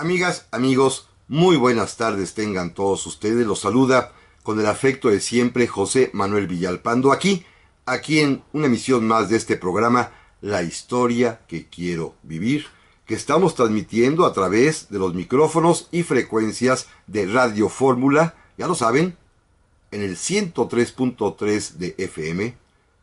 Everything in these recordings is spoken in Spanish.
Amigas, amigos, muy buenas tardes tengan todos ustedes. Los saluda con el afecto de siempre José Manuel Villalpando aquí, aquí en una emisión más de este programa, La historia que quiero vivir, que estamos transmitiendo a través de los micrófonos y frecuencias de Radio Fórmula, ya lo saben, en el 103.3 de FM,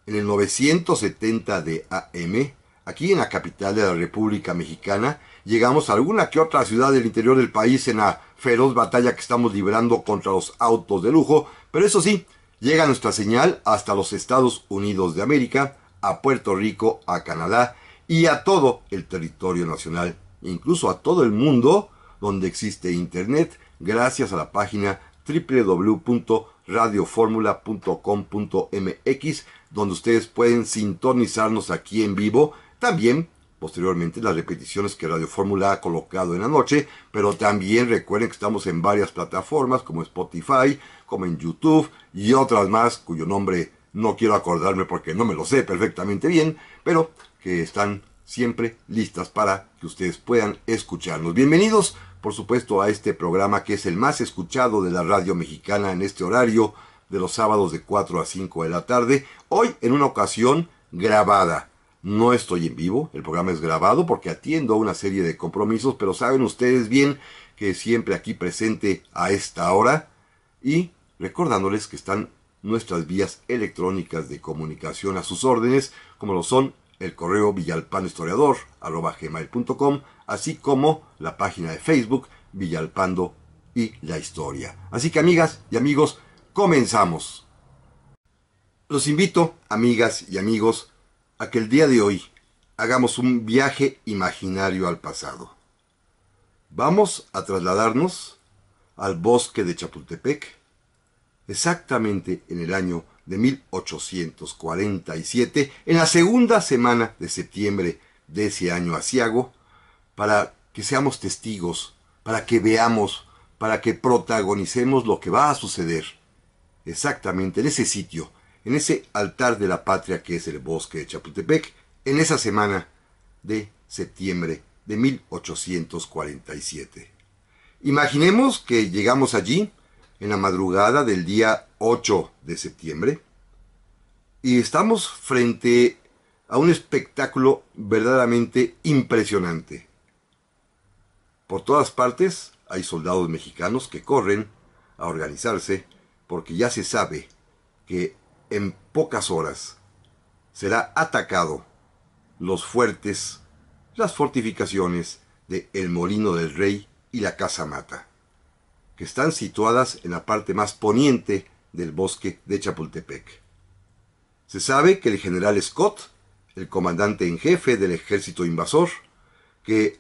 en el 970 de AM, aquí en la capital de la República Mexicana, llegamos a alguna que otra ciudad del interior del país en la feroz batalla que estamos librando contra los autos de lujo, pero eso sí, llega nuestra señal hasta los Estados Unidos de América, a Puerto Rico, a Canadá y a todo el territorio nacional, incluso a todo el mundo donde existe Internet, gracias a la página www.radioformula.com.mx, donde ustedes pueden sintonizarnos aquí en vivo, también posteriormente las repeticiones que Radio Fórmula ha colocado en la noche, pero también recuerden que estamos en varias plataformas como Spotify, como en YouTube y otras más cuyo nombre no quiero acordarme porque no me lo sé perfectamente bien, pero que están siempre listas para que ustedes puedan escucharnos. Bienvenidos, por supuesto, a este programa que es el más escuchado de la radio mexicana en este horario de los sábados de 4 a 5 de la tarde, hoy en una ocasión grabada no estoy en vivo, el programa es grabado porque atiendo a una serie de compromisos, pero saben ustedes bien que siempre aquí presente a esta hora y recordándoles que están nuestras vías electrónicas de comunicación a sus órdenes, como lo son el correo gmail.com así como la página de Facebook Villalpando y la historia. Así que amigas y amigos, comenzamos. Los invito, amigas y amigos, a el día de hoy hagamos un viaje imaginario al pasado. Vamos a trasladarnos al bosque de Chapultepec, exactamente en el año de 1847, en la segunda semana de septiembre de ese año asiago, para que seamos testigos, para que veamos, para que protagonicemos lo que va a suceder exactamente en ese sitio en ese altar de la patria que es el bosque de Chapultepec, en esa semana de septiembre de 1847. Imaginemos que llegamos allí en la madrugada del día 8 de septiembre y estamos frente a un espectáculo verdaderamente impresionante. Por todas partes hay soldados mexicanos que corren a organizarse porque ya se sabe que en pocas horas será atacado los fuertes, las fortificaciones de El Molino del Rey y la Casa Mata, que están situadas en la parte más poniente del bosque de Chapultepec. Se sabe que el general Scott, el comandante en jefe del ejército invasor, que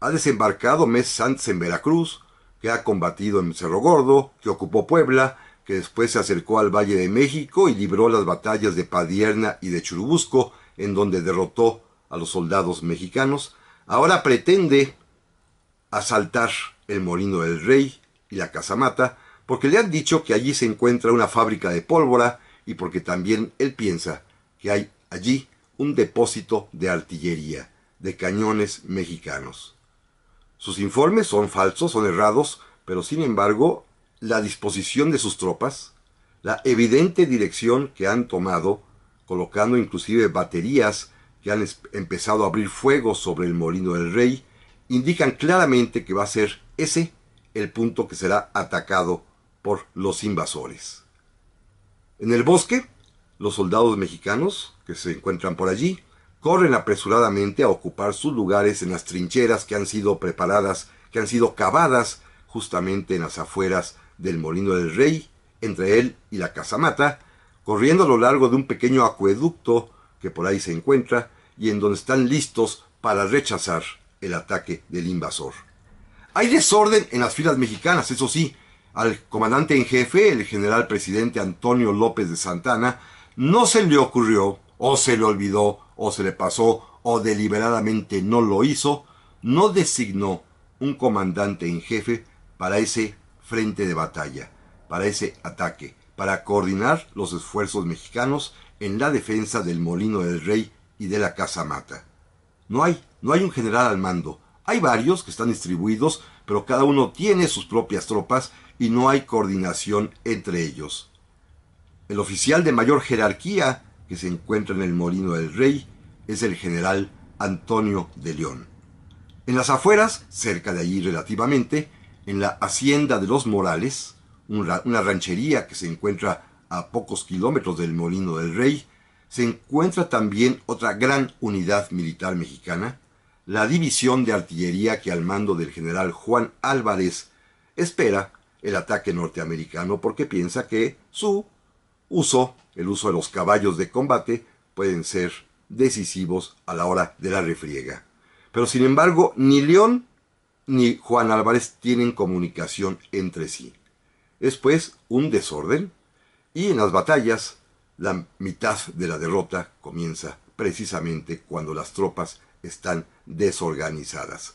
ha desembarcado mes antes en Veracruz, que ha combatido en Cerro Gordo, que ocupó Puebla, que después se acercó al Valle de México y libró las batallas de Padierna y de Churubusco, en donde derrotó a los soldados mexicanos, ahora pretende asaltar el Molino del Rey y la Casamata, porque le han dicho que allí se encuentra una fábrica de pólvora y porque también él piensa que hay allí un depósito de artillería, de cañones mexicanos. Sus informes son falsos, son errados, pero sin embargo la disposición de sus tropas, la evidente dirección que han tomado, colocando inclusive baterías que han empezado a abrir fuego sobre el molino del rey, indican claramente que va a ser ese el punto que será atacado por los invasores. En el bosque, los soldados mexicanos que se encuentran por allí corren apresuradamente a ocupar sus lugares en las trincheras que han sido preparadas, que han sido cavadas justamente en las afueras del Molino del Rey, entre él y la Casamata, corriendo a lo largo de un pequeño acueducto que por ahí se encuentra y en donde están listos para rechazar el ataque del invasor. Hay desorden en las filas mexicanas, eso sí, al comandante en jefe, el general presidente Antonio López de Santana, no se le ocurrió, o se le olvidó, o se le pasó, o deliberadamente no lo hizo, no designó un comandante en jefe para ese frente de batalla para ese ataque, para coordinar los esfuerzos mexicanos en la defensa del Molino del Rey y de la Casa Mata. No hay, no hay un general al mando, hay varios que están distribuidos, pero cada uno tiene sus propias tropas y no hay coordinación entre ellos. El oficial de mayor jerarquía que se encuentra en el Molino del Rey es el general Antonio de León. En las afueras, cerca de allí relativamente, en la hacienda de los Morales, una ranchería que se encuentra a pocos kilómetros del Molino del Rey, se encuentra también otra gran unidad militar mexicana, la división de artillería que al mando del general Juan Álvarez espera el ataque norteamericano porque piensa que su uso, el uso de los caballos de combate, pueden ser decisivos a la hora de la refriega. Pero sin embargo, ni León ni Juan Álvarez tienen comunicación entre sí. Es pues un desorden y en las batallas la mitad de la derrota comienza precisamente cuando las tropas están desorganizadas.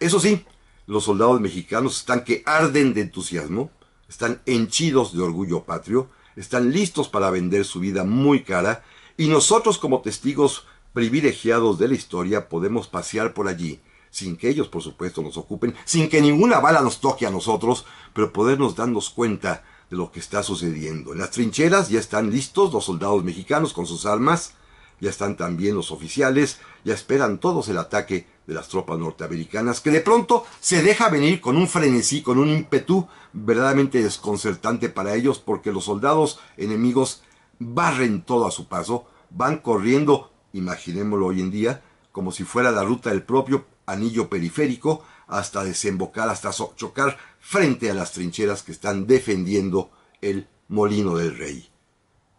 Eso sí, los soldados mexicanos están que arden de entusiasmo, están henchidos de orgullo patrio, están listos para vender su vida muy cara y nosotros como testigos privilegiados de la historia podemos pasear por allí sin que ellos por supuesto nos ocupen, sin que ninguna bala nos toque a nosotros, pero podernos darnos cuenta de lo que está sucediendo. En las trincheras ya están listos los soldados mexicanos con sus armas, ya están también los oficiales, ya esperan todos el ataque de las tropas norteamericanas, que de pronto se deja venir con un frenesí, con un ímpetu verdaderamente desconcertante para ellos, porque los soldados enemigos barren todo a su paso, van corriendo, imaginémoslo hoy en día, como si fuera la ruta del propio anillo periférico hasta desembocar, hasta chocar frente a las trincheras que están defendiendo el molino del rey.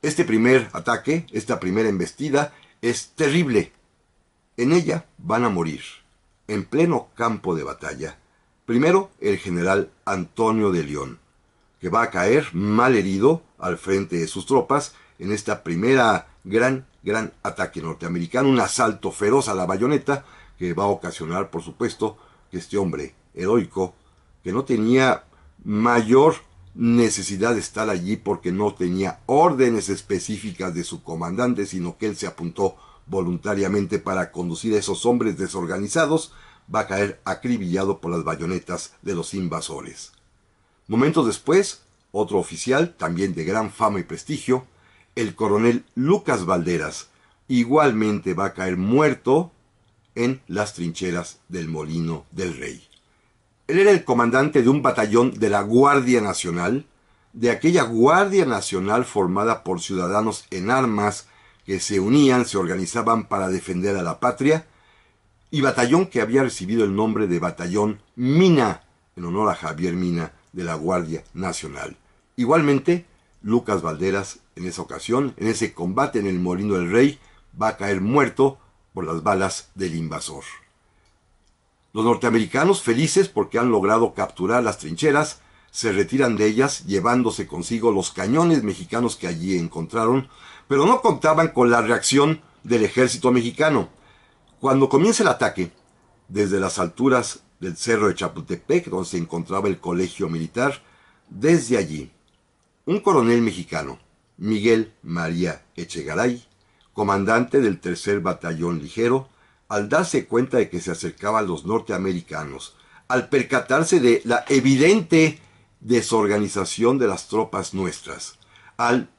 Este primer ataque, esta primera embestida, es terrible. En ella van a morir, en pleno campo de batalla, primero el general Antonio de León, que va a caer mal herido al frente de sus tropas en esta primera gran, gran ataque norteamericano, un asalto feroz a la bayoneta, que va a ocasionar, por supuesto, que este hombre heroico, que no tenía mayor necesidad de estar allí porque no tenía órdenes específicas de su comandante, sino que él se apuntó voluntariamente para conducir a esos hombres desorganizados, va a caer acribillado por las bayonetas de los invasores. Momentos después, otro oficial, también de gran fama y prestigio, el coronel Lucas Valderas, igualmente va a caer muerto en las trincheras del Molino del Rey. Él era el comandante de un batallón de la Guardia Nacional, de aquella Guardia Nacional formada por ciudadanos en armas que se unían, se organizaban para defender a la patria, y batallón que había recibido el nombre de Batallón Mina, en honor a Javier Mina de la Guardia Nacional. Igualmente, Lucas Valderas en esa ocasión, en ese combate en el Molino del Rey, va a caer muerto por las balas del invasor. Los norteamericanos, felices porque han logrado capturar las trincheras, se retiran de ellas llevándose consigo los cañones mexicanos que allí encontraron, pero no contaban con la reacción del ejército mexicano. Cuando comienza el ataque, desde las alturas del cerro de Chapultepec, donde se encontraba el colegio militar, desde allí, un coronel mexicano, Miguel María Echegaray, comandante del tercer batallón ligero, al darse cuenta de que se acercaban los norteamericanos, al percatarse de la evidente desorganización de las tropas nuestras, al,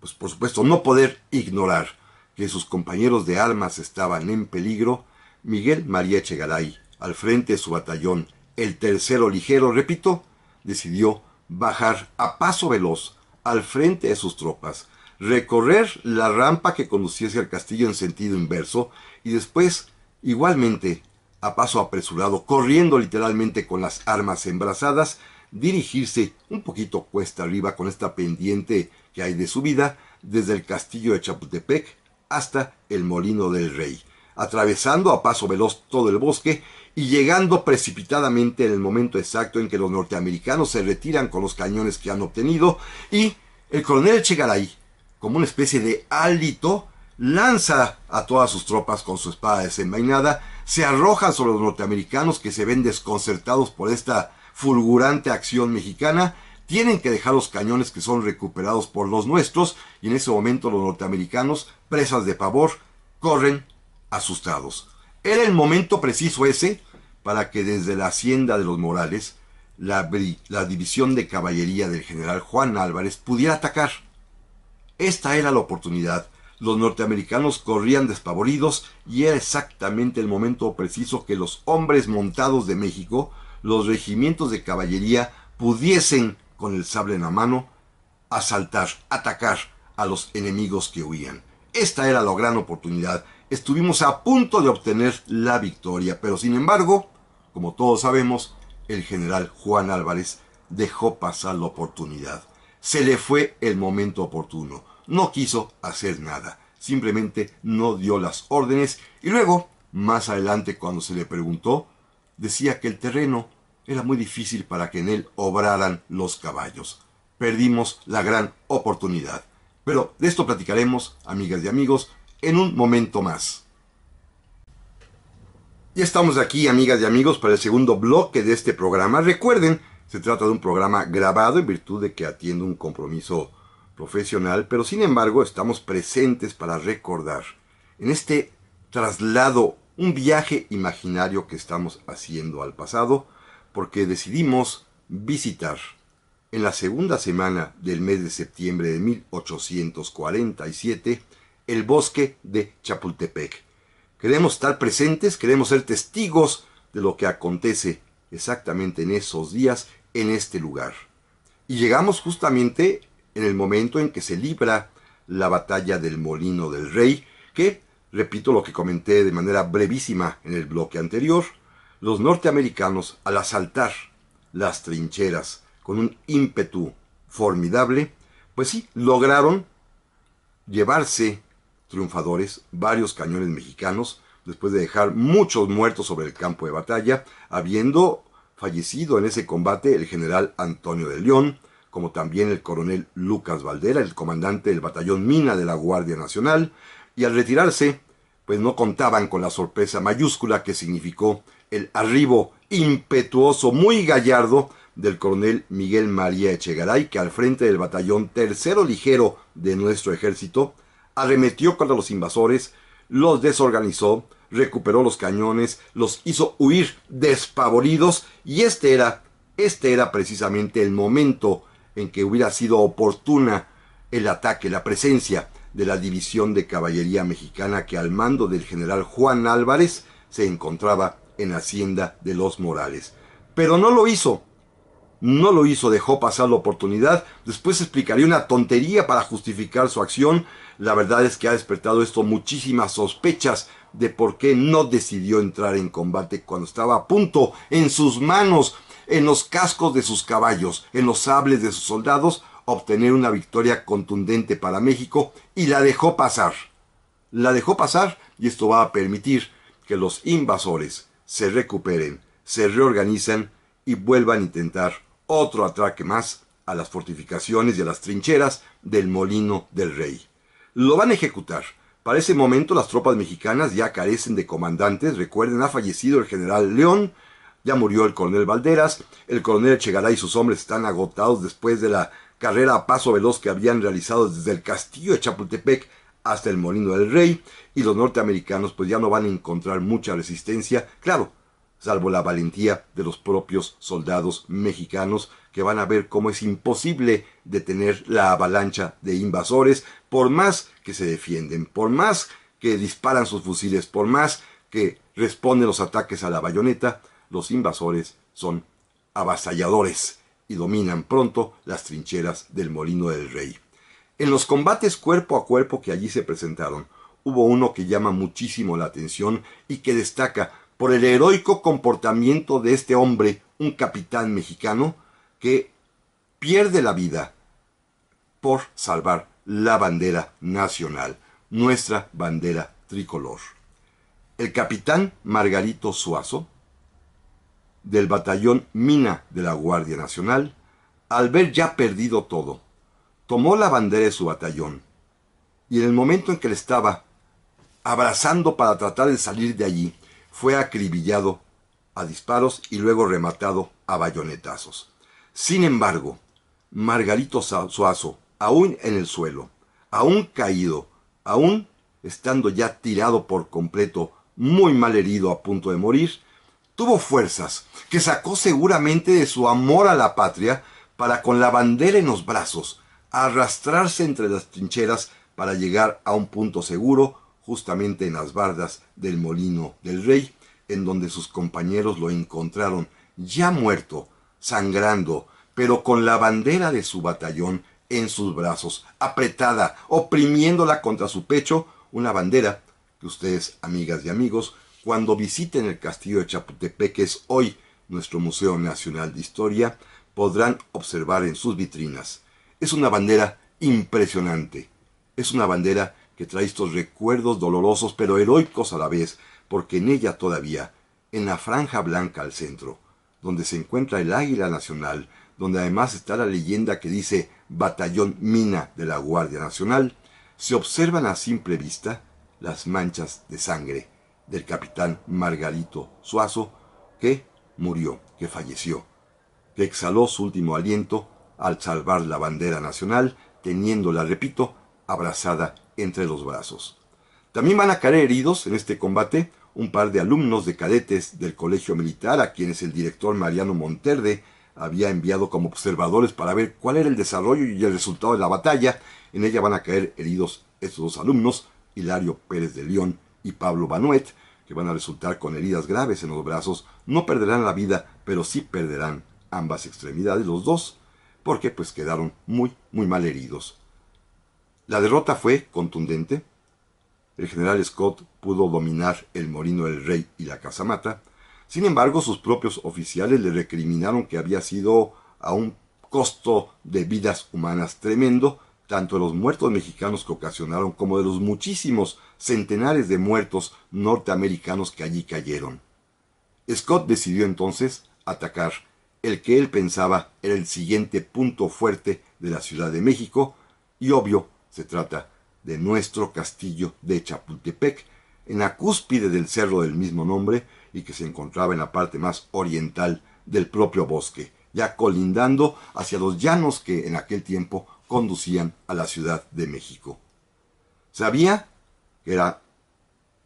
pues por supuesto, no poder ignorar que sus compañeros de armas estaban en peligro, Miguel María Echegaray, al frente de su batallón, el tercero ligero, repito, decidió bajar a paso veloz al frente de sus tropas recorrer la rampa que conduciese al castillo en sentido inverso y después, igualmente, a paso apresurado, corriendo literalmente con las armas embrazadas, dirigirse un poquito cuesta arriba con esta pendiente que hay de subida desde el castillo de Chapultepec hasta el molino del rey, atravesando a paso veloz todo el bosque y llegando precipitadamente en el momento exacto en que los norteamericanos se retiran con los cañones que han obtenido y el coronel Chegaray como una especie de hálito, lanza a todas sus tropas con su espada desenvainada, se arroja sobre los norteamericanos que se ven desconcertados por esta fulgurante acción mexicana, tienen que dejar los cañones que son recuperados por los nuestros y en ese momento los norteamericanos, presas de pavor, corren asustados. Era el momento preciso ese para que desde la hacienda de los Morales la, la división de caballería del general Juan Álvarez pudiera atacar. Esta era la oportunidad. Los norteamericanos corrían despavoridos y era exactamente el momento preciso que los hombres montados de México, los regimientos de caballería, pudiesen, con el sable en la mano, asaltar, atacar a los enemigos que huían. Esta era la gran oportunidad. Estuvimos a punto de obtener la victoria, pero sin embargo, como todos sabemos, el general Juan Álvarez dejó pasar la oportunidad. Se le fue el momento oportuno. No quiso hacer nada. Simplemente no dio las órdenes y luego, más adelante cuando se le preguntó, decía que el terreno era muy difícil para que en él obraran los caballos. Perdimos la gran oportunidad. Pero de esto platicaremos, amigas y amigos, en un momento más. y estamos aquí, amigas y amigos, para el segundo bloque de este programa. Recuerden se trata de un programa grabado en virtud de que atiende un compromiso profesional, pero sin embargo estamos presentes para recordar en este traslado, un viaje imaginario que estamos haciendo al pasado, porque decidimos visitar en la segunda semana del mes de septiembre de 1847 el bosque de Chapultepec. Queremos estar presentes, queremos ser testigos de lo que acontece exactamente en esos días en este lugar. Y llegamos justamente en el momento en que se libra la batalla del Molino del Rey, que, repito lo que comenté de manera brevísima en el bloque anterior, los norteamericanos al asaltar las trincheras con un ímpetu formidable, pues sí, lograron llevarse triunfadores varios cañones mexicanos después de dejar muchos muertos sobre el campo de batalla, habiendo fallecido en ese combate el general Antonio de León, como también el coronel Lucas Valdera, el comandante del batallón Mina de la Guardia Nacional, y al retirarse, pues no contaban con la sorpresa mayúscula que significó el arribo impetuoso, muy gallardo, del coronel Miguel María Echegaray, que al frente del batallón tercero ligero de nuestro ejército, arremetió contra los invasores los desorganizó, recuperó los cañones, los hizo huir despavoridos y este era, este era precisamente el momento en que hubiera sido oportuna el ataque, la presencia de la división de caballería mexicana que al mando del general Juan Álvarez se encontraba en Hacienda de los Morales. Pero no lo hizo. No lo hizo, dejó pasar la oportunidad, después explicaría una tontería para justificar su acción, la verdad es que ha despertado esto muchísimas sospechas de por qué no decidió entrar en combate cuando estaba a punto, en sus manos, en los cascos de sus caballos, en los sables de sus soldados, obtener una victoria contundente para México y la dejó pasar. La dejó pasar y esto va a permitir que los invasores se recuperen, se reorganizan y vuelvan a intentar otro ataque más a las fortificaciones y a las trincheras del molino del rey. Lo van a ejecutar. Para ese momento las tropas mexicanas ya carecen de comandantes. Recuerden, ha fallecido el general León, ya murió el coronel Valderas, el coronel Echegaray y sus hombres están agotados después de la carrera a paso veloz que habían realizado desde el castillo de Chapultepec hasta el Molino del Rey y los norteamericanos pues ya no van a encontrar mucha resistencia, claro, salvo la valentía de los propios soldados mexicanos que van a ver cómo es imposible detener la avalancha de invasores, por más que se defienden, por más que disparan sus fusiles, por más que responden los ataques a la bayoneta, los invasores son avasalladores y dominan pronto las trincheras del Molino del Rey. En los combates cuerpo a cuerpo que allí se presentaron, hubo uno que llama muchísimo la atención y que destaca por el heroico comportamiento de este hombre, un capitán mexicano, que pierde la vida por salvar la bandera nacional, nuestra bandera tricolor. El capitán Margarito Suazo, del batallón Mina de la Guardia Nacional, al ver ya perdido todo, tomó la bandera de su batallón y en el momento en que le estaba abrazando para tratar de salir de allí, fue acribillado a disparos y luego rematado a bayonetazos. Sin embargo, Margarito Suazo, aún en el suelo, aún caído, aún estando ya tirado por completo, muy mal herido, a punto de morir, tuvo fuerzas que sacó seguramente de su amor a la patria para con la bandera en los brazos arrastrarse entre las trincheras para llegar a un punto seguro justamente en las bardas del molino del rey, en donde sus compañeros lo encontraron ya muerto sangrando, pero con la bandera de su batallón en sus brazos, apretada, oprimiéndola contra su pecho, una bandera que ustedes, amigas y amigos, cuando visiten el castillo de Chapultepec, que es hoy nuestro Museo Nacional de Historia, podrán observar en sus vitrinas. Es una bandera impresionante. Es una bandera que trae estos recuerdos dolorosos pero heroicos a la vez, porque en ella todavía, en la franja blanca al centro, donde se encuentra el Águila Nacional, donde además está la leyenda que dice Batallón Mina de la Guardia Nacional, se observan a simple vista las manchas de sangre del capitán Margarito Suazo, que murió, que falleció, que exhaló su último aliento al salvar la bandera nacional, teniéndola, repito, abrazada entre los brazos. También van a caer heridos en este combate un par de alumnos de cadetes del Colegio Militar a quienes el director Mariano Monterde había enviado como observadores para ver cuál era el desarrollo y el resultado de la batalla. En ella van a caer heridos estos dos alumnos, Hilario Pérez de León y Pablo Banuet, que van a resultar con heridas graves en los brazos. No perderán la vida, pero sí perderán ambas extremidades, los dos, porque pues quedaron muy, muy mal heridos. La derrota fue contundente, el general Scott pudo dominar el Morino del Rey y la Casamata, sin embargo sus propios oficiales le recriminaron que había sido a un costo de vidas humanas tremendo, tanto de los muertos mexicanos que ocasionaron como de los muchísimos centenares de muertos norteamericanos que allí cayeron. Scott decidió entonces atacar el que él pensaba era el siguiente punto fuerte de la Ciudad de México, y obvio, se trata de nuestro castillo de Chapultepec, en la cúspide del cerro del mismo nombre y que se encontraba en la parte más oriental del propio bosque, ya colindando hacia los llanos que en aquel tiempo conducían a la Ciudad de México. Sabía que era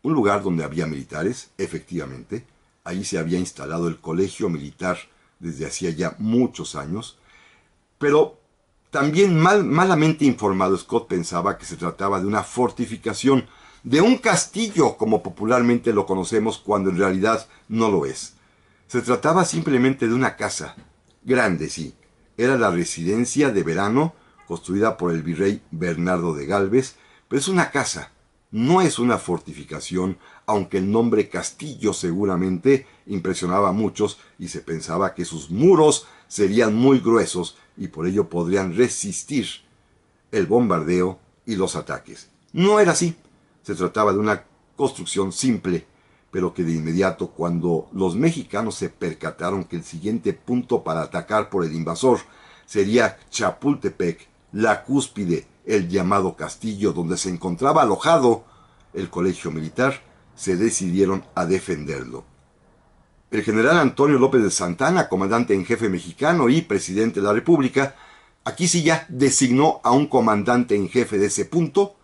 un lugar donde había militares, efectivamente, allí se había instalado el colegio militar desde hacía ya muchos años, pero también malamente informado, Scott pensaba que se trataba de una fortificación, de un castillo como popularmente lo conocemos cuando en realidad no lo es. Se trataba simplemente de una casa, grande sí, era la residencia de verano construida por el virrey Bernardo de Galvez, pero es una casa, no es una fortificación, aunque el nombre castillo seguramente impresionaba a muchos y se pensaba que sus muros serían muy gruesos y por ello podrían resistir el bombardeo y los ataques. No era así. Se trataba de una construcción simple, pero que de inmediato cuando los mexicanos se percataron que el siguiente punto para atacar por el invasor sería Chapultepec, la cúspide, el llamado castillo donde se encontraba alojado el colegio militar, se decidieron a defenderlo. El general Antonio López de Santana, comandante en jefe mexicano y presidente de la República, aquí sí ya designó a un comandante en jefe de ese punto,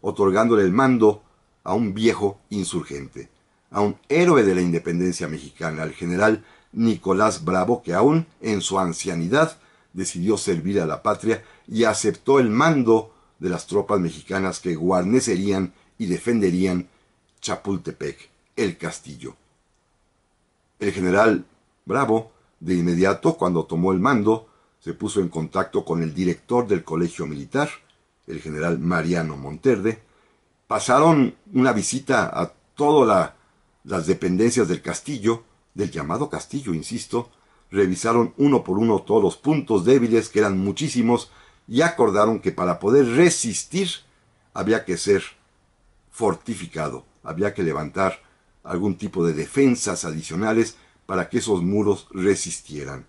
otorgándole el mando a un viejo insurgente, a un héroe de la independencia mexicana, al general Nicolás Bravo, que aún en su ancianidad decidió servir a la patria y aceptó el mando de las tropas mexicanas que guarnecerían y defenderían Chapultepec, el castillo. El general Bravo, de inmediato, cuando tomó el mando, se puso en contacto con el director del Colegio Militar, el general Mariano Monterde. Pasaron una visita a todas las dependencias del castillo, del llamado castillo, insisto, revisaron uno por uno todos los puntos débiles, que eran muchísimos, y acordaron que para poder resistir había que ser fortificado, había que levantar algún tipo de defensas adicionales para que esos muros resistieran.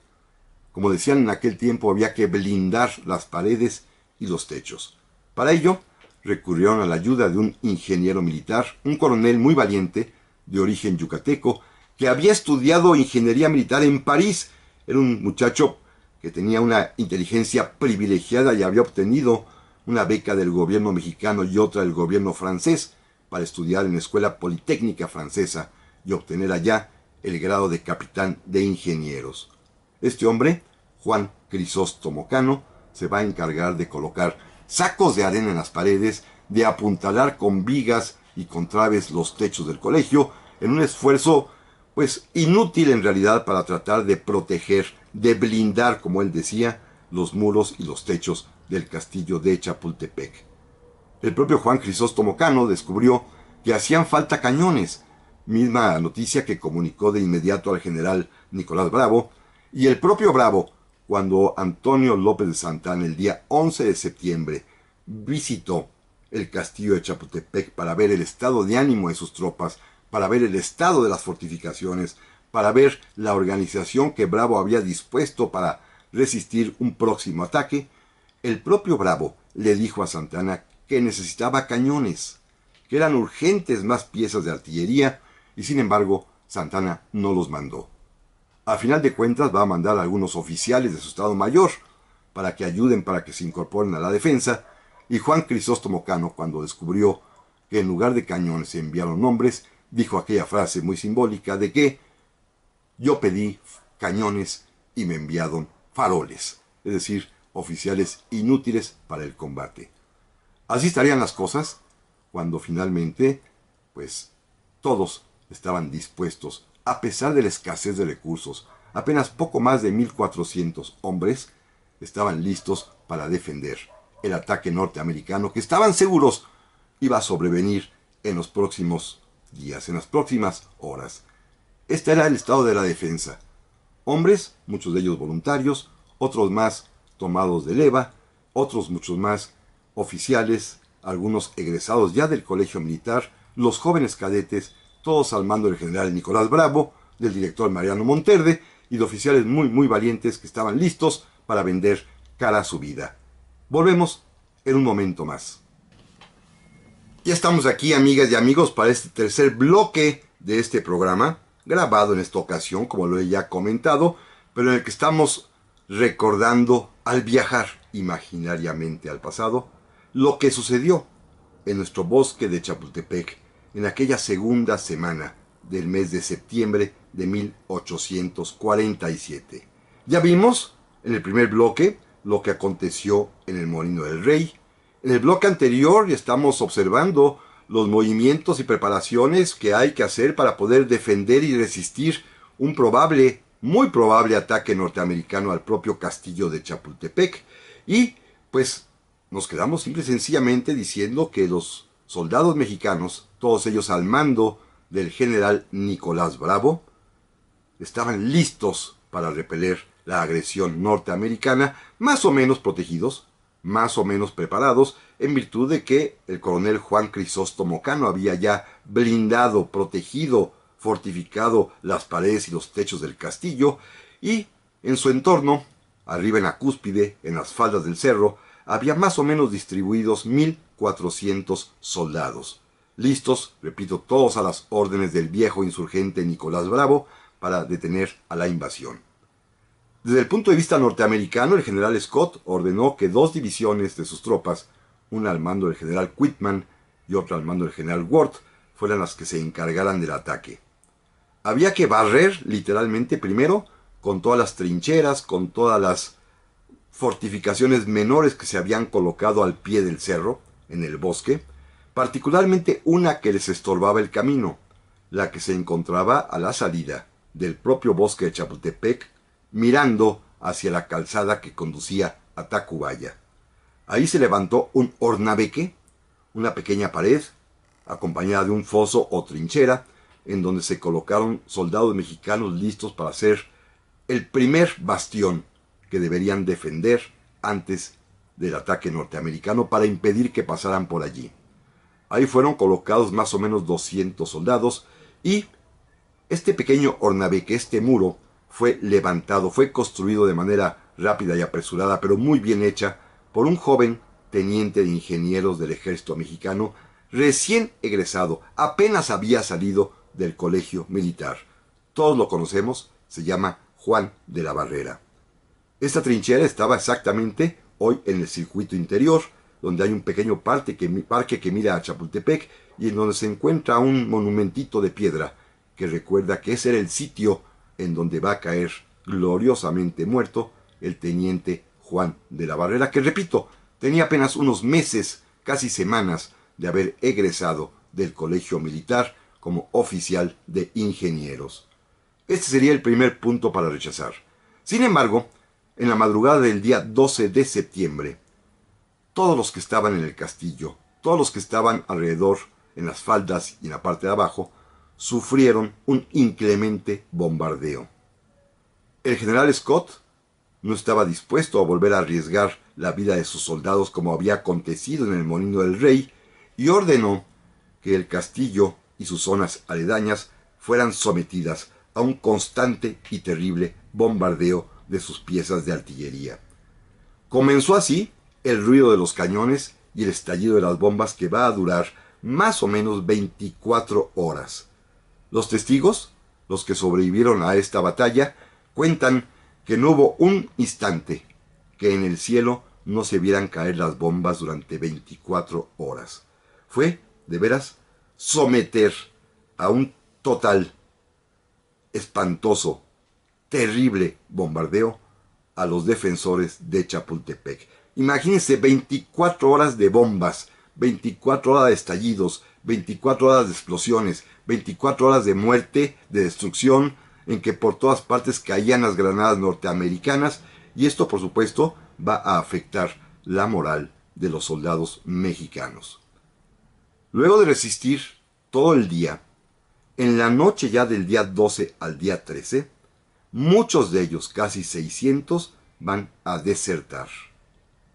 Como decían en aquel tiempo, había que blindar las paredes y los techos. Para ello, recurrieron a la ayuda de un ingeniero militar, un coronel muy valiente, de origen yucateco, que había estudiado ingeniería militar en París. Era un muchacho que tenía una inteligencia privilegiada y había obtenido una beca del gobierno mexicano y otra del gobierno francés para estudiar en la Escuela Politécnica Francesa y obtener allá el grado de capitán de ingenieros. Este hombre, Juan Crisóstomo Cano, se va a encargar de colocar sacos de arena en las paredes, de apuntalar con vigas y con traves los techos del colegio, en un esfuerzo pues inútil en realidad para tratar de proteger, de blindar, como él decía, los muros y los techos del castillo de Chapultepec. El propio Juan Crisóstomo Cano descubrió que hacían falta cañones, misma noticia que comunicó de inmediato al general Nicolás Bravo, y el propio Bravo, cuando Antonio López de Santana el día 11 de septiembre visitó el castillo de Chapultepec para ver el estado de ánimo de sus tropas, para ver el estado de las fortificaciones, para ver la organización que Bravo había dispuesto para resistir un próximo ataque, el propio Bravo le dijo a Santana que necesitaba cañones, que eran urgentes más piezas de artillería, y sin embargo Santana no los mandó. A final de cuentas va a mandar a algunos oficiales de su Estado Mayor para que ayuden para que se incorporen a la defensa, y Juan Crisóstomo Cano, cuando descubrió que en lugar de cañones se enviaron hombres, dijo aquella frase muy simbólica de que yo pedí cañones y me enviaron faroles, es decir, oficiales inútiles para el combate. Así estarían las cosas cuando finalmente, pues, todos estaban dispuestos, a pesar de la escasez de recursos, apenas poco más de 1.400 hombres estaban listos para defender el ataque norteamericano que estaban seguros iba a sobrevenir en los próximos días, en las próximas horas. Este era el estado de la defensa. Hombres, muchos de ellos voluntarios, otros más tomados de leva, otros muchos más oficiales, algunos egresados ya del colegio militar, los jóvenes cadetes, todos al mando del general Nicolás Bravo, del director Mariano Monterde y de oficiales muy muy valientes que estaban listos para vender cara a su vida. Volvemos en un momento más. Ya estamos aquí, amigas y amigos, para este tercer bloque de este programa, grabado en esta ocasión, como lo he ya comentado, pero en el que estamos recordando al viajar imaginariamente al pasado lo que sucedió en nuestro bosque de Chapultepec en aquella segunda semana del mes de septiembre de 1847. Ya vimos en el primer bloque lo que aconteció en el Molino del Rey. En el bloque anterior estamos observando los movimientos y preparaciones que hay que hacer para poder defender y resistir un probable, muy probable ataque norteamericano al propio castillo de Chapultepec. Y pues nos quedamos simple y sencillamente diciendo que los soldados mexicanos, todos ellos al mando del general Nicolás Bravo, estaban listos para repeler la agresión norteamericana, más o menos protegidos, más o menos preparados, en virtud de que el coronel Juan Crisóstomo Cano había ya blindado, protegido, fortificado las paredes y los techos del castillo, y en su entorno, arriba en la cúspide, en las faldas del cerro, había más o menos distribuidos 1.400 soldados, listos, repito, todos a las órdenes del viejo insurgente Nicolás Bravo para detener a la invasión. Desde el punto de vista norteamericano, el general Scott ordenó que dos divisiones de sus tropas, una al mando del general Quitman y otra al mando del general Ward, fueran las que se encargaran del ataque. Había que barrer literalmente primero con todas las trincheras, con todas las fortificaciones menores que se habían colocado al pie del cerro, en el bosque, particularmente una que les estorbaba el camino, la que se encontraba a la salida del propio bosque de Chapultepec, mirando hacia la calzada que conducía a Tacubaya. Ahí se levantó un hornabeque, una pequeña pared, acompañada de un foso o trinchera, en donde se colocaron soldados mexicanos listos para ser el primer bastión que deberían defender antes del ataque norteamericano para impedir que pasaran por allí. Ahí fueron colocados más o menos 200 soldados y este pequeño ornabeque, este muro, fue levantado, fue construido de manera rápida y apresurada, pero muy bien hecha, por un joven teniente de ingenieros del ejército mexicano, recién egresado, apenas había salido del colegio militar. Todos lo conocemos, se llama Juan de la Barrera. Esta trinchera estaba exactamente hoy en el circuito interior, donde hay un pequeño parque que, mira a Chapultepec y en donde se encuentra un monumentito de piedra que recuerda que ese era el sitio en donde va a caer gloriosamente muerto el teniente Juan de la Barrera, que repito, tenía apenas unos meses, casi semanas, de haber egresado del colegio militar como oficial de ingenieros. Este sería el primer punto para rechazar. Sin embargo, en la madrugada del día 12 de septiembre, todos los que estaban en el castillo, todos los que estaban alrededor, en las faldas y en la parte de abajo, sufrieron un inclemente bombardeo. El general Scott no estaba dispuesto a volver a arriesgar la vida de sus soldados como había acontecido en el Molino del Rey y ordenó que el castillo y sus zonas aledañas fueran sometidas a un constante y terrible bombardeo de sus piezas de artillería. Comenzó así el ruido de los cañones y el estallido de las bombas que va a durar más o menos 24 horas. Los testigos, los que sobrevivieron a esta batalla, cuentan que no hubo un instante que en el cielo no se vieran caer las bombas durante 24 horas. Fue, de veras, someter a un total espantoso terrible bombardeo a los defensores de Chapultepec. Imagínense 24 horas de bombas, 24 horas de estallidos, 24 horas de explosiones, 24 horas de muerte, de destrucción, en que por todas partes caían las granadas norteamericanas y esto por supuesto va a afectar la moral de los soldados mexicanos. Luego de resistir todo el día, en la noche ya del día 12 al día 13, Muchos de ellos, casi 600, van a desertar.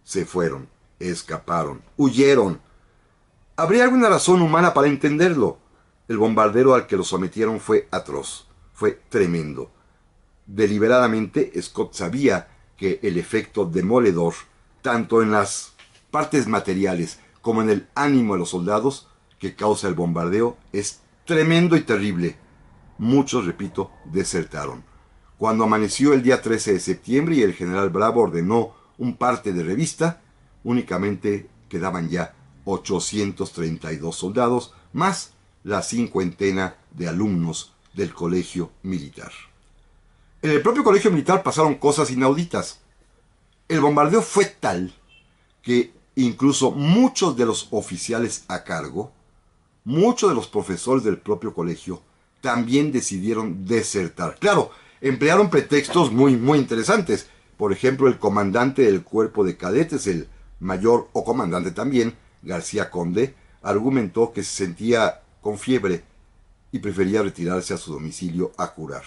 Se fueron, escaparon, huyeron. Habría alguna razón humana para entenderlo. El bombardero al que los sometieron fue atroz, fue tremendo. Deliberadamente, Scott sabía que el efecto demoledor, tanto en las partes materiales como en el ánimo de los soldados que causa el bombardeo, es tremendo y terrible. Muchos, repito, desertaron. Cuando amaneció el día 13 de septiembre y el general Bravo ordenó un parte de revista, únicamente quedaban ya 832 soldados, más la cincuentena de alumnos del colegio militar. En el propio colegio militar pasaron cosas inauditas. El bombardeo fue tal que incluso muchos de los oficiales a cargo, muchos de los profesores del propio colegio, también decidieron desertar. Claro, emplearon pretextos muy, muy interesantes. Por ejemplo, el comandante del cuerpo de cadetes, el mayor o comandante también, García Conde, argumentó que se sentía con fiebre y prefería retirarse a su domicilio a curar.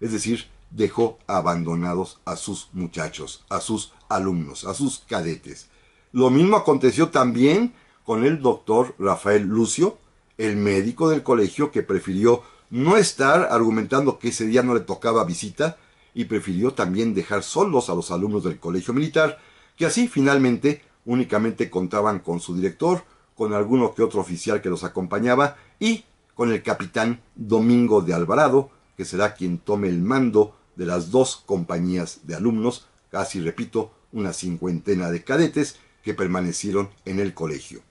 Es decir, dejó abandonados a sus muchachos, a sus alumnos, a sus cadetes. Lo mismo aconteció también con el doctor Rafael Lucio, el médico del colegio que prefirió no estar argumentando que ese día no le tocaba visita y prefirió también dejar solos a los alumnos del colegio militar, que así finalmente únicamente contaban con su director, con alguno que otro oficial que los acompañaba y con el capitán Domingo de Alvarado, que será quien tome el mando de las dos compañías de alumnos, casi repito, una cincuentena de cadetes que permanecieron en el colegio.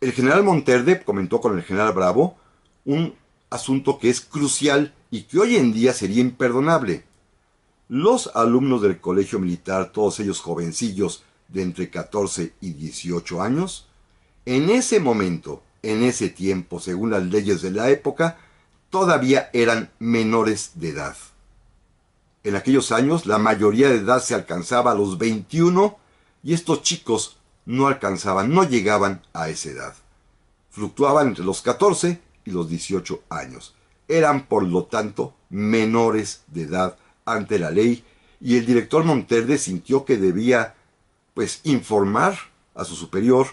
El general Monterde comentó con el general Bravo un asunto que es crucial y que hoy en día sería imperdonable. Los alumnos del colegio militar, todos ellos jovencillos de entre 14 y 18 años, en ese momento, en ese tiempo, según las leyes de la época, todavía eran menores de edad. En aquellos años la mayoría de edad se alcanzaba a los 21 y estos chicos no alcanzaban, no llegaban a esa edad. Fluctuaban entre los 14 los 18 años. Eran, por lo tanto, menores de edad ante la ley y el director Monterde sintió que debía, pues, informar a su superior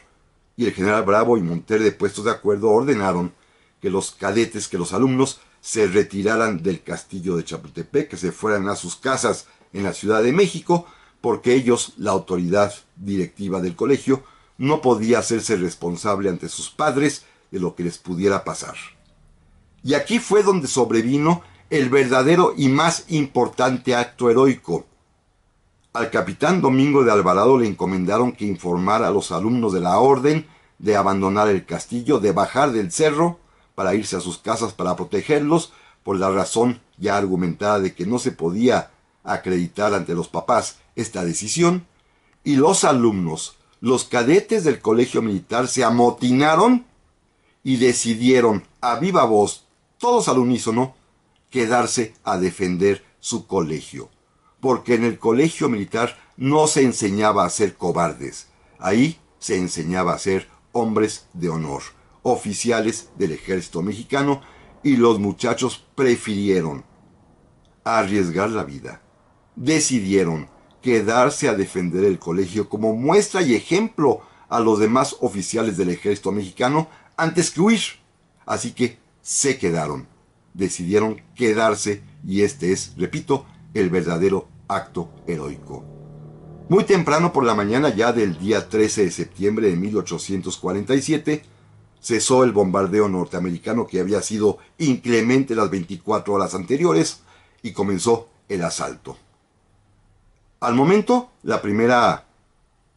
y el general Bravo y Monterde, puestos de acuerdo, ordenaron que los cadetes, que los alumnos, se retiraran del castillo de Chapultepec, que se fueran a sus casas en la Ciudad de México, porque ellos, la autoridad directiva del colegio, no podía hacerse responsable ante sus padres de lo que les pudiera pasar. Y aquí fue donde sobrevino el verdadero y más importante acto heroico. Al capitán Domingo de Alvarado le encomendaron que informara a los alumnos de la orden de abandonar el castillo, de bajar del cerro para irse a sus casas para protegerlos, por la razón ya argumentada de que no se podía acreditar ante los papás esta decisión, y los alumnos, los cadetes del colegio militar se amotinaron y decidieron a viva voz, todos al unísono, quedarse a defender su colegio. Porque en el colegio militar no se enseñaba a ser cobardes, ahí se enseñaba a ser hombres de honor, oficiales del ejército mexicano, y los muchachos prefirieron arriesgar la vida. Decidieron quedarse a defender el colegio como muestra y ejemplo a los demás oficiales del ejército mexicano antes que huir. Así que se quedaron, decidieron quedarse y este es, repito, el verdadero acto heroico. Muy temprano por la mañana ya del día 13 de septiembre de 1847, cesó el bombardeo norteamericano que había sido inclemente las 24 horas anteriores y comenzó el asalto. Al momento, la primera,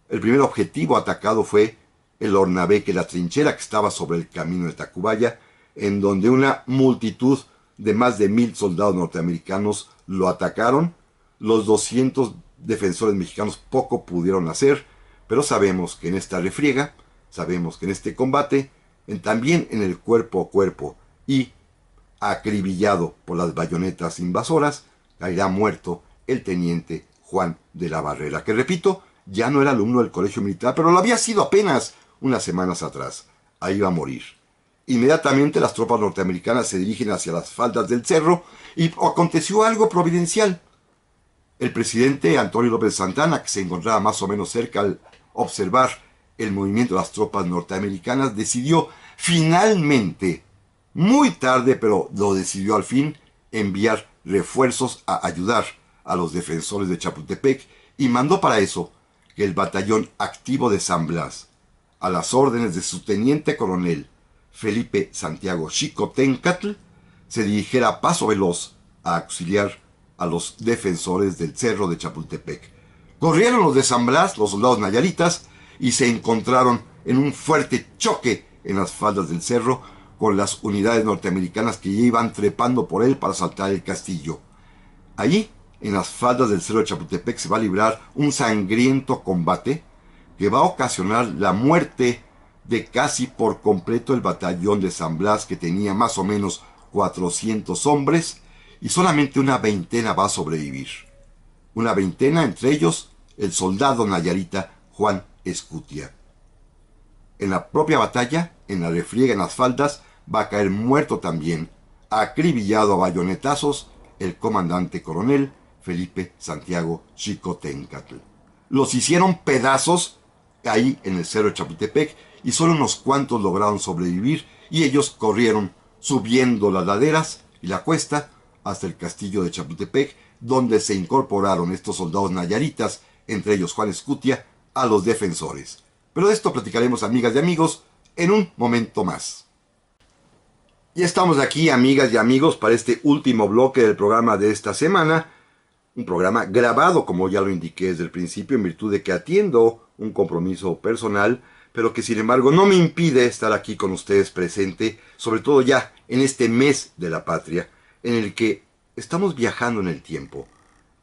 el primer objetivo atacado fue el que la trinchera que estaba sobre el camino de Tacubaya, en donde una multitud de más de mil soldados norteamericanos lo atacaron. Los 200 defensores mexicanos poco pudieron hacer, pero sabemos que en esta refriega, sabemos que en este combate, en, también en el cuerpo a cuerpo y acribillado por las bayonetas invasoras, caerá muerto el teniente Juan de la Barrera, que repito, ya no era alumno del colegio militar, pero lo había sido apenas unas semanas atrás. Ahí va a morir. Inmediatamente las tropas norteamericanas se dirigen hacia las faldas del cerro y aconteció algo providencial. El presidente Antonio López Santana, que se encontraba más o menos cerca al observar el movimiento de las tropas norteamericanas, decidió finalmente, muy tarde, pero lo decidió al fin, enviar refuerzos a ayudar a los defensores de Chapultepec y mandó para eso que el batallón activo de San Blas a las órdenes de su teniente coronel Felipe Santiago Chico Tencatl, se dirigiera a paso veloz a auxiliar a los defensores del cerro de Chapultepec. Corrieron los de San Blas, los soldados nayaritas, y se encontraron en un fuerte choque en las faldas del cerro con las unidades norteamericanas que ya iban trepando por él para saltar el castillo. Allí, en las faldas del cerro de Chapultepec, se va a librar un sangriento combate que va a ocasionar la muerte de casi por completo el batallón de San Blas que tenía más o menos 400 hombres y solamente una veintena va a sobrevivir. Una veintena entre ellos el soldado nayarita Juan Escutia. En la propia batalla, en la refriega en las faldas, va a caer muerto también, acribillado a bayonetazos, el comandante coronel Felipe Santiago Chicotencatl. Los hicieron pedazos ahí en el Cerro de Chapultepec y solo unos cuantos lograron sobrevivir y ellos corrieron subiendo las laderas y la cuesta hasta el castillo de Chapultepec donde se incorporaron estos soldados nayaritas, entre ellos Juan Escutia, a los defensores. Pero de esto platicaremos amigas y amigos en un momento más. Y estamos aquí, amigas y amigos, para este último bloque del programa de esta semana. Un programa grabado, como ya lo indiqué desde el principio, en virtud de que atiendo un compromiso personal, pero que sin embargo no me impide estar aquí con ustedes presente, sobre todo ya en este mes de la patria, en el que estamos viajando en el tiempo,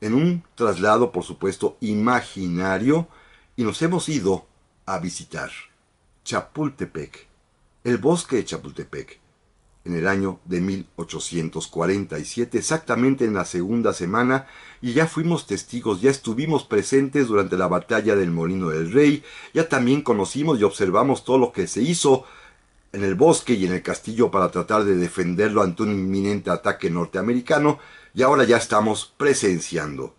en un traslado por supuesto imaginario, y nos hemos ido a visitar Chapultepec, el bosque de Chapultepec, en el año de 1847, exactamente en la segunda semana, y ya fuimos testigos, ya estuvimos presentes durante la batalla del Molino del Rey, ya también conocimos y observamos todo lo que se hizo en el bosque y en el castillo para tratar de defenderlo ante un inminente ataque norteamericano, y ahora ya estamos presenciando,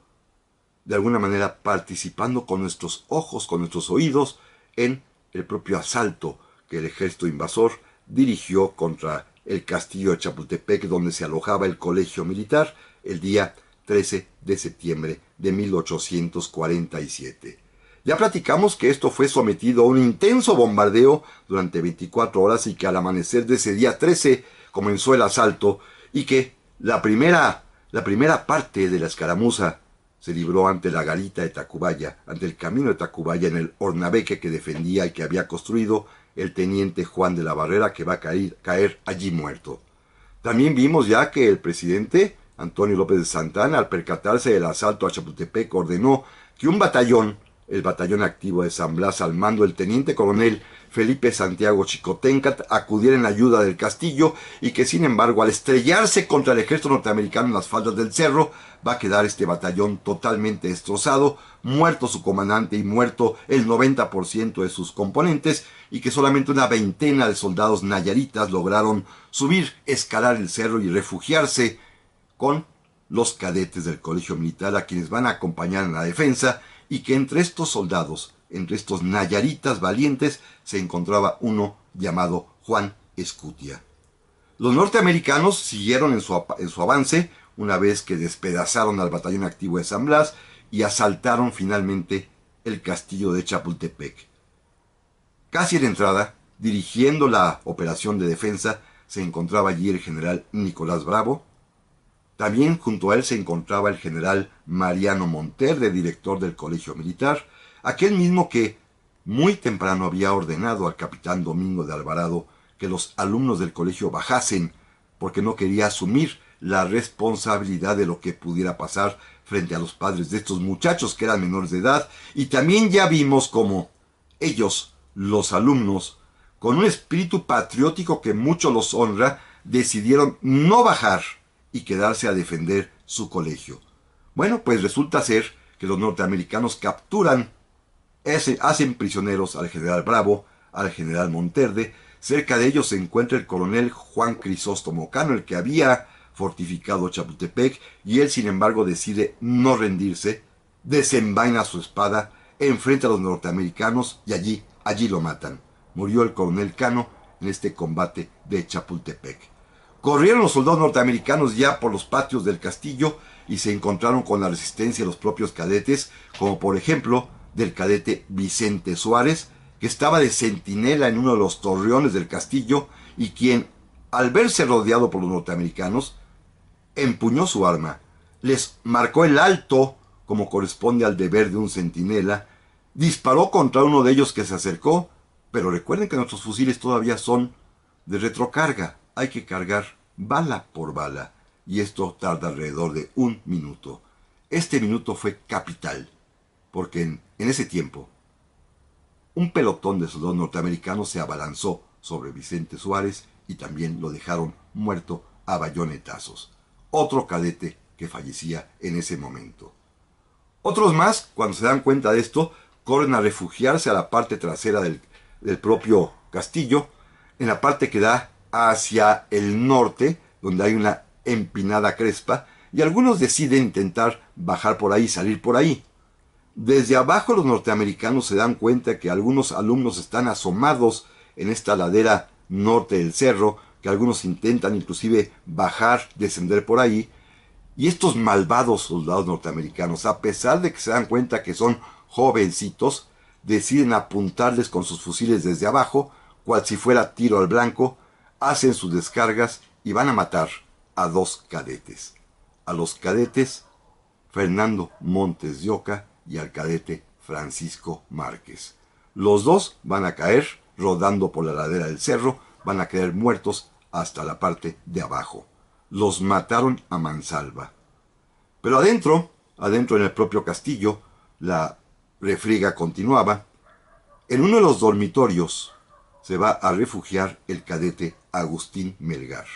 de alguna manera participando con nuestros ojos, con nuestros oídos, en el propio asalto que el ejército invasor dirigió contra el castillo de Chapultepec donde se alojaba el colegio militar el día 13 de septiembre de 1847. Ya platicamos que esto fue sometido a un intenso bombardeo durante 24 horas y que al amanecer de ese día 13 comenzó el asalto y que la primera, la primera parte de la escaramuza se libró ante la garita de Tacubaya, ante el camino de Tacubaya en el hornabeque que defendía y que había construido el teniente Juan de la Barrera, que va a caer, allí muerto. También vimos ya que el presidente Antonio López de Santana, al percatarse del asalto a Chapultepec, ordenó que un batallón, el batallón activo de San Blas, al mando del teniente coronel Felipe Santiago Chicotencat acudiera en ayuda del castillo y que sin embargo al estrellarse contra el ejército norteamericano en las faldas del cerro va a quedar este batallón totalmente destrozado, muerto su comandante y muerto el 90% de sus componentes y que solamente una veintena de soldados nayaritas lograron subir, escalar el cerro y refugiarse con los cadetes del Colegio Militar a quienes van a acompañar en la defensa y que entre estos soldados entre estos nayaritas valientes se encontraba uno llamado Juan Escutia. Los norteamericanos siguieron en su, avance una vez que despedazaron al batallón activo de San Blas y asaltaron finalmente el castillo de Chapultepec. Casi en entrada, dirigiendo la operación de defensa, se encontraba allí el general Nicolás Bravo. También junto a él se encontraba el general Mariano Monter, director del Colegio Militar, aquel mismo que muy temprano había ordenado al capitán Domingo de Alvarado que los alumnos del colegio bajasen porque no quería asumir la responsabilidad de lo que pudiera pasar frente a los padres de estos muchachos que eran menores de edad y también ya vimos cómo ellos, los alumnos, con un espíritu patriótico que mucho los honra, decidieron no bajar y quedarse a defender su colegio. Bueno, pues resulta ser que los norteamericanos capturan hacen prisioneros al general Bravo, al general Monterde. Cerca de ellos se encuentra el coronel Juan Crisóstomo Cano, el que había fortificado Chapultepec, y él sin embargo decide no rendirse, desenvaina su espada, enfrenta a los norteamericanos y allí, allí lo matan. Murió el coronel Cano en este combate de Chapultepec. Corrieron los soldados norteamericanos ya por los patios del castillo y se encontraron con la resistencia de los propios cadetes, como por ejemplo del cadete Vicente Suárez, que estaba de centinela en uno de los torreones del castillo y quien, al verse rodeado por los norteamericanos, empuñó su arma, les marcó el alto, como corresponde al deber de un centinela, disparó contra uno de ellos que se acercó, pero recuerden que nuestros fusiles todavía son de retrocarga, hay que cargar bala por bala, y esto tarda alrededor de un minuto. Este minuto fue capital, porque en en ese tiempo, un pelotón de soldados norteamericanos se abalanzó sobre Vicente Suárez y también lo dejaron muerto a bayonetazos. Otro cadete que fallecía en ese momento. Otros más, cuando se dan cuenta de esto, corren a refugiarse a la parte trasera del, del propio castillo, en la parte que da hacia el norte, donde hay una empinada crespa, y algunos deciden intentar bajar por ahí, salir por ahí. Desde abajo los norteamericanos se dan cuenta que algunos alumnos están asomados en esta ladera norte del cerro, que algunos intentan inclusive bajar, descender por ahí. Y estos malvados soldados norteamericanos, a pesar de que se dan cuenta que son jovencitos, deciden apuntarles con sus fusiles desde abajo, cual si fuera tiro al blanco, hacen sus descargas y van a matar a dos cadetes. A los cadetes Fernando Montes de Oca y al cadete Francisco Márquez. Los dos van a caer rodando por la ladera del cerro, van a caer muertos hasta la parte de abajo. Los mataron a mansalva. Pero adentro, adentro en el propio castillo, la refriega continuaba. En uno de los dormitorios se va a refugiar el cadete Agustín Melgar.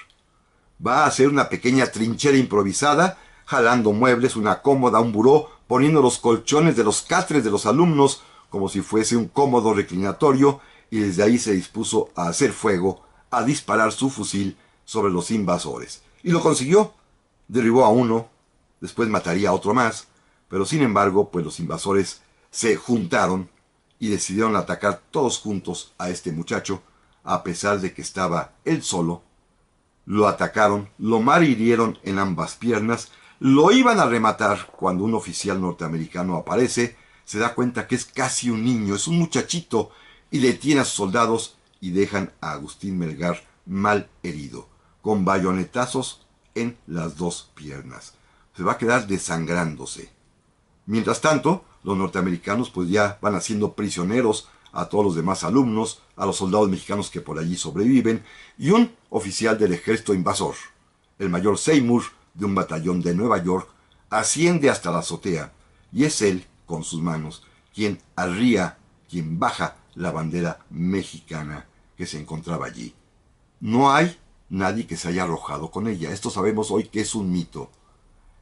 Va a hacer una pequeña trinchera improvisada, jalando muebles, una cómoda, un buró, poniendo los colchones de los castres de los alumnos como si fuese un cómodo reclinatorio, y desde ahí se dispuso a hacer fuego, a disparar su fusil sobre los invasores. Y lo consiguió. Derribó a uno, después mataría a otro más, pero sin embargo, pues los invasores se juntaron y decidieron atacar todos juntos a este muchacho, a pesar de que estaba él solo. Lo atacaron, lo marhirieron en ambas piernas lo iban a rematar cuando un oficial norteamericano aparece, se da cuenta que es casi un niño, es un muchachito, y le a sus soldados y dejan a Agustín Melgar mal herido, con bayonetazos en las dos piernas. Se va a quedar desangrándose. Mientras tanto, los norteamericanos pues ya van haciendo prisioneros a todos los demás alumnos, a los soldados mexicanos que por allí sobreviven, y un oficial del ejército invasor, el mayor Seymour, de un batallón de Nueva York asciende hasta la azotea y es él, con sus manos, quien arría, quien baja la bandera mexicana que se encontraba allí. No hay nadie que se haya arrojado con ella. Esto sabemos hoy que es un mito.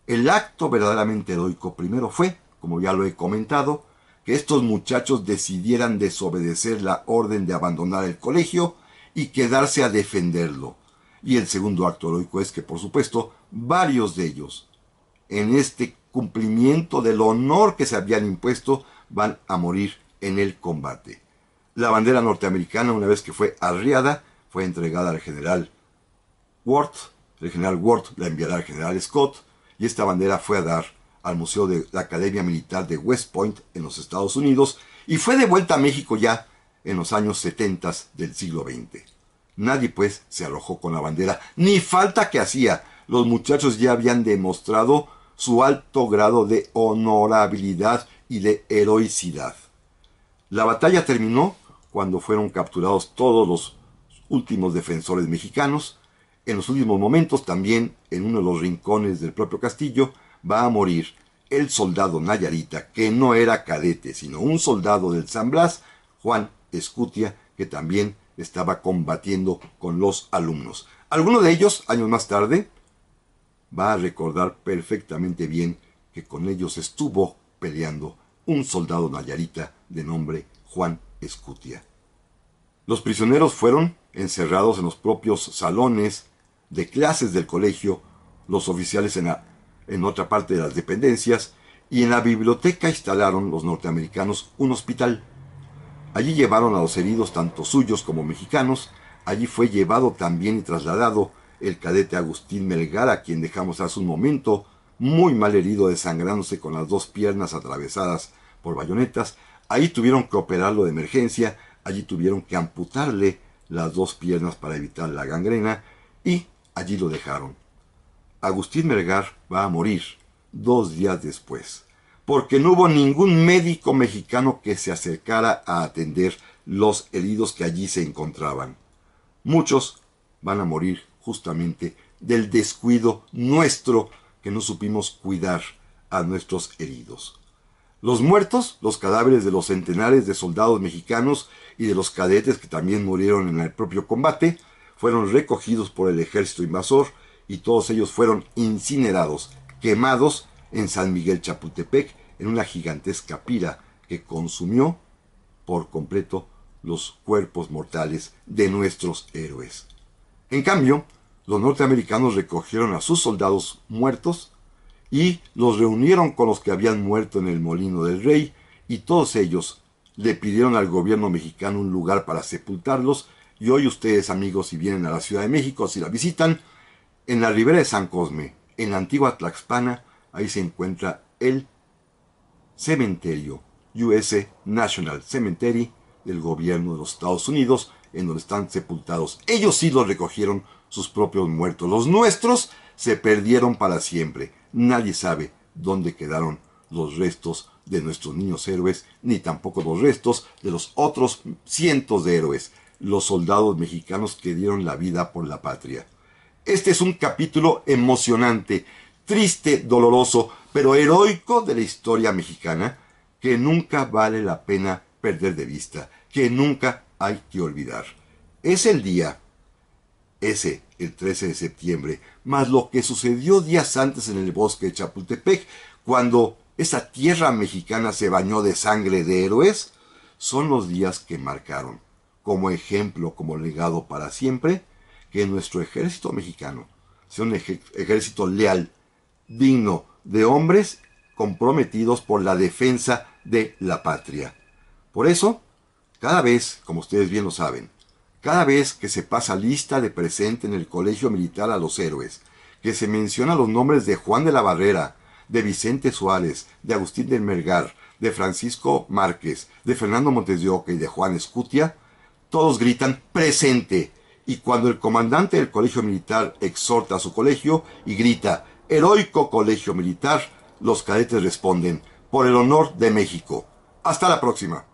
El acto verdaderamente heroico primero fue, como ya lo he comentado, que estos muchachos decidieran desobedecer la orden de abandonar el colegio y quedarse a defenderlo. Y el segundo acto heroico es que, por supuesto, varios de ellos, en este cumplimiento del honor que se habían impuesto, van a morir en el combate. La bandera norteamericana, una vez que fue arriada, fue entregada al general Worth. El general Worth la enviará al general Scott y esta bandera fue a dar al Museo de la Academia Militar de West Point en los Estados Unidos y fue devuelta a México ya en los años 70 del siglo XX. Nadie pues se arrojó con la bandera, ni falta que hacía. Los muchachos ya habían demostrado su alto grado de honorabilidad y de heroicidad. La batalla terminó cuando fueron capturados todos los últimos defensores mexicanos. En los últimos momentos también, en uno de los rincones del propio castillo, va a morir el soldado Nayarita, que no era cadete, sino un soldado del San Blas, Juan Escutia, que también estaba combatiendo con los alumnos. Alguno de ellos, años más tarde, va a recordar perfectamente bien que con ellos estuvo peleando un soldado nayarita de nombre Juan Escutia. Los prisioneros fueron encerrados en los propios salones de clases del colegio, los oficiales en, en otra parte de las dependencias, y en la biblioteca instalaron los norteamericanos un hospital Allí llevaron a los heridos tanto suyos como mexicanos. Allí fue llevado también y trasladado el cadete Agustín Melgar, a quien dejamos hace un momento, muy mal herido, desangrándose con las dos piernas atravesadas por bayonetas. Allí tuvieron que operarlo de emergencia, allí tuvieron que amputarle las dos piernas para evitar la gangrena y allí lo dejaron. Agustín Melgar va a morir dos días después porque no hubo ningún médico mexicano que se acercara a atender los heridos que allí se encontraban. Muchos van a morir justamente del descuido nuestro que no supimos cuidar a nuestros heridos. Los muertos, los cadáveres de los centenares de soldados mexicanos y de los cadetes que también murieron en el propio combate, fueron recogidos por el ejército invasor y todos ellos fueron incinerados, quemados en San Miguel Chapultepec en una gigantesca pira que consumió por completo los cuerpos mortales de nuestros héroes. En cambio, los norteamericanos recogieron a sus soldados muertos y los reunieron con los que habían muerto en el molino del rey y todos ellos le pidieron al gobierno mexicano un lugar para sepultarlos y hoy ustedes amigos si vienen a la Ciudad de México, si la visitan, en la ribera de San Cosme, en la antigua Tlaxpana, ahí se encuentra el cementerio, US National Cemetery del gobierno de los Estados Unidos, en donde están sepultados. Ellos sí los recogieron sus propios muertos. Los nuestros se perdieron para siempre. Nadie sabe dónde quedaron los restos de nuestros niños héroes, ni tampoco los restos de los otros cientos de héroes, los soldados mexicanos que dieron la vida por la patria. Este es un capítulo emocionante, triste, doloroso, pero heroico de la historia mexicana que nunca vale la pena perder de vista, que nunca hay que olvidar. Es el día, ese, el 13 de septiembre, más lo que sucedió días antes en el bosque de Chapultepec, cuando esa tierra mexicana se bañó de sangre de héroes, son los días que marcaron, como ejemplo, como legado para siempre, que nuestro ejército mexicano sea un ejército leal, digno, de hombres comprometidos por la defensa de la patria. Por eso, cada vez, como ustedes bien lo saben, cada vez que se pasa lista de presente en el Colegio Militar a los héroes, que se mencionan los nombres de Juan de la Barrera, de Vicente Suárez, de Agustín del Mergar, de Francisco Márquez, de Fernando Montes de Oca y de Juan Escutia, todos gritan presente. Y cuando el comandante del colegio militar exhorta a su colegio y grita heroico colegio militar, los cadetes responden, por el honor de México. Hasta la próxima.